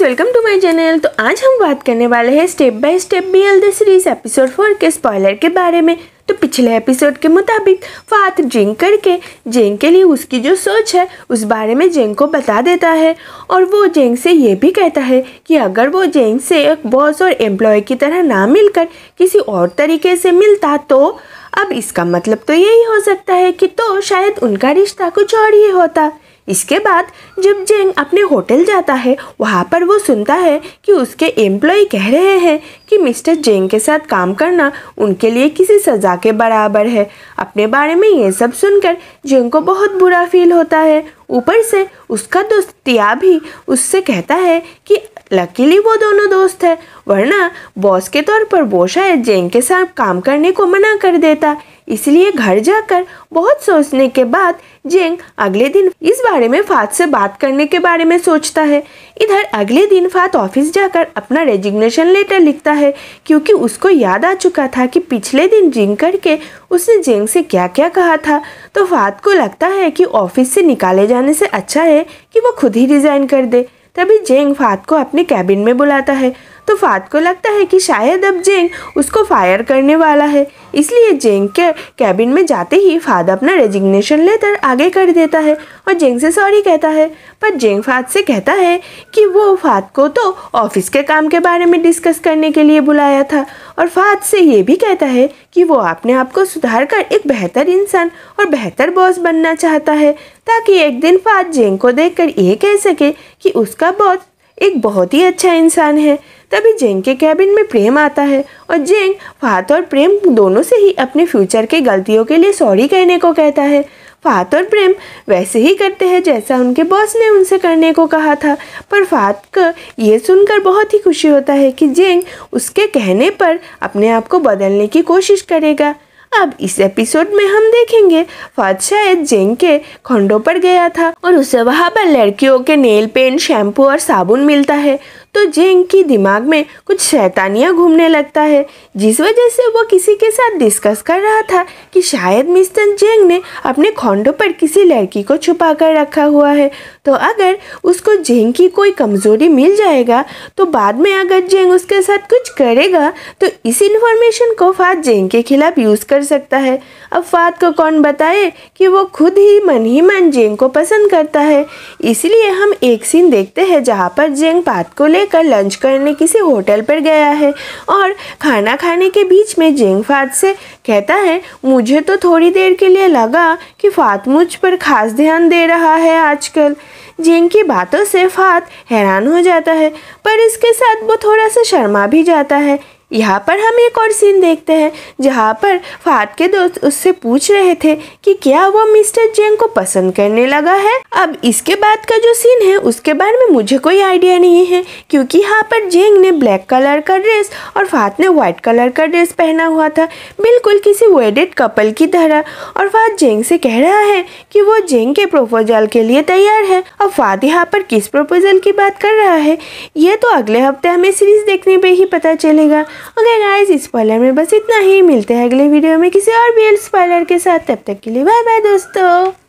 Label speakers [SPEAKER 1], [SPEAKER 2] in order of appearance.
[SPEAKER 1] guys welcome to my channel तो आज हम बात करने वाले हैं step by step B L the series episode four के स्पॉयलर के बारे में तो पिछले एपिसोड के मुताबिक फात जिंग करके जेंग के लिए उसकी जो सोच है उस बारे में जेंग को बता देता है और वो जेंग से ये भी कहता है कि अगर वो जेंग से एक बॉस और एम्प्लॉय की तरह ना मिलकर किसी और तरीके से मिलता तो अब इसका मतलब तो यही हो सकता है कि तो शायद उनका रिश्ता कुछ और ही होता इसके बाद जब जेंग अपने होटल जाता है वहाँ पर वो सुनता है कि उसके एम्प्लॉय कह रहे हैं कि मिस्टर जेंग के साथ काम करना उनके लिए किसी सज़ा के बराबर है अपने बारे में ये सब सुनकर जेंग को बहुत बुरा फील होता है ऊपर से उसका दोस्त तिया भी उससे कहता है कि लकीली वो दोनों दोस्त है वरना बॉस के तौर पर वो शायद जेंग के साथ काम करने को मना कर देता इसलिए घर जाकर बहुत सोचने के बाद जेंग अगले दिन इस बारे में फात से बात करने के बारे में सोचता है इधर अगले दिन फात ऑफिस जाकर अपना रेजिग्नेशन लेटर लिखता है क्योंकि उसको याद आ चुका था कि पिछले दिन जिंग करके उसने जेंग से क्या क्या कहा था तो फात को लगता है कि ऑफिस से निकाले जाने से अच्छा है कि वो खुद ही रिज़ाइन कर दे तभी जेंग फात को अपने कैबिन में बुलाता है तो फात को लगता है कि शायद अब जेंग उसको फायर करने वाला है इसलिए जेंग के कैबिन में जाते ही फाद अपना रेजिग्नेशन लेटर आगे कर देता है और जेंग से सॉरी कहता है पर जेंग फात से कहता है कि वो फात को तो ऑफिस के काम के बारे में डिस्कस करने के लिए बुलाया था और फात से ये भी कहता है कि वो अपने आप को सुधार कर एक बेहतर इंसान और बेहतर बॉस बनना चाहता है ताकि एक दिन फात जेंग को कर ये कह सके कि उसका बॉस एक बहुत ही अच्छा इंसान है तभी जेंग के कैबिन में प्रेम आता है और जेंग फात और प्रेम दोनों से ही अपने फ्यूचर के गलतियों के लिए सॉरी कहने को कहता है फात और प्रेम वैसे ही करते हैं जैसा उनके बॉस ने उनसे करने को कहा था पर फात का ये सुनकर बहुत ही खुशी होता है कि जेंग उसके कहने पर अपने आप को बदलने की कोशिश करेगा अब इस एपिसोड में हम देखेंगे शायद जेंग के खंडों पर गया था और उसे वहाँ पर लड़कियों के नेल पेंट शैम्पू और साबुन मिलता है तो जेंग की दिमाग में कुछ शैतानियाँ घूमने लगता है जिस वजह से वो किसी के साथ डिस्कस कर रहा था कि शायद मिस्टर जेंग ने अपने खोंडों पर किसी लड़की को छुपा कर रखा हुआ है तो अगर उसको जेंग की कोई कमज़ोरी मिल जाएगा तो बाद में अगर जेंग उसके साथ कुछ करेगा तो इस इन्फॉर्मेशन को फात जेंग के खिलाफ यूज़ कर सकता है अब फात को कौन बताए कि वो खुद ही मन ही मन जेंग को पसंद करता है इसलिए हम एक सीन देखते हैं जहाँ पर जेंग पात को ले लेकर लंच करने किसी होटल पर गया है और खाना खाने के बीच में जेंग फात से कहता है मुझे तो थोड़ी देर के लिए लगा कि फात मुझ पर खास ध्यान दे रहा है आजकल जेंग की बातों से फात हैरान हो जाता है पर इसके साथ वो थोड़ा सा शर्मा भी जाता है यहाँ पर हम एक और सीन देखते हैं जहाँ पर फात के दोस्त उससे पूछ रहे थे कि क्या वो मिस्टर जेंग को पसंद करने लगा है अब इसके बाद का जो सीन है उसके बारे में मुझे कोई आइडिया नहीं है क्योंकि यहाँ पर जेंग ने ब्लैक कलर का ड्रेस और फात ने व्हाइट कलर का ड्रेस पहना हुआ था बिल्कुल किसी वेडेड कपल की तरह और फात जेंग से कह रहा है कि वो जेंग के प्रोपोजल के लिए तैयार है और फात यहाँ पर किस प्रोपोजल की बात कर रहा है ये तो अगले हफ्ते हमें सीरीज देखने पर ही पता चलेगा ओके गाइस इस स्पॉइलर में बस इतना ही मिलते हैं अगले वीडियो में किसी और बी स्पॉइलर के साथ तब तक के लिए बाय बाय दोस्तों